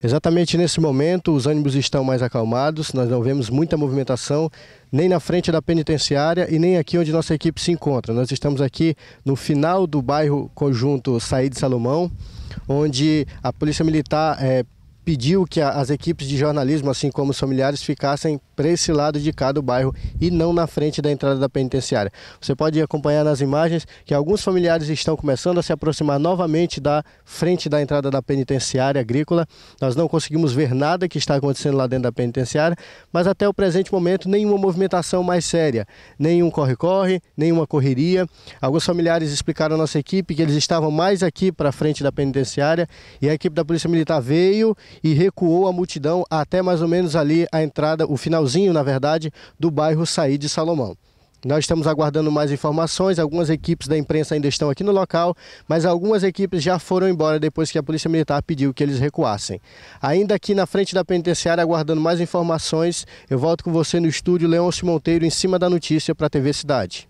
Exatamente nesse momento, os ânimos estão mais acalmados, nós não vemos muita movimentação nem na frente da penitenciária e nem aqui onde nossa equipe se encontra. Nós estamos aqui no final do bairro Conjunto Saí de Salomão, onde a Polícia Militar é, pediu que as equipes de jornalismo, assim como os familiares, ficassem para esse lado de cá do bairro e não na frente da entrada da penitenciária. Você pode acompanhar nas imagens que alguns familiares estão começando a se aproximar novamente da frente da entrada da penitenciária agrícola. Nós não conseguimos ver nada que está acontecendo lá dentro da penitenciária, mas até o presente momento nenhuma movimentação mais séria, nenhum corre-corre, nenhuma correria. Alguns familiares explicaram à nossa equipe que eles estavam mais aqui para frente da penitenciária e a equipe da Polícia Militar veio e recuou a multidão até mais ou menos ali a entrada, o finalzinho, na verdade, do bairro Saí de Salomão. Nós estamos aguardando mais informações. Algumas equipes da imprensa ainda estão aqui no local, mas algumas equipes já foram embora depois que a Polícia Militar pediu que eles recuassem. Ainda aqui na frente da penitenciária, aguardando mais informações, eu volto com você no estúdio Leôncio Monteiro, em cima da notícia, para a TV Cidade.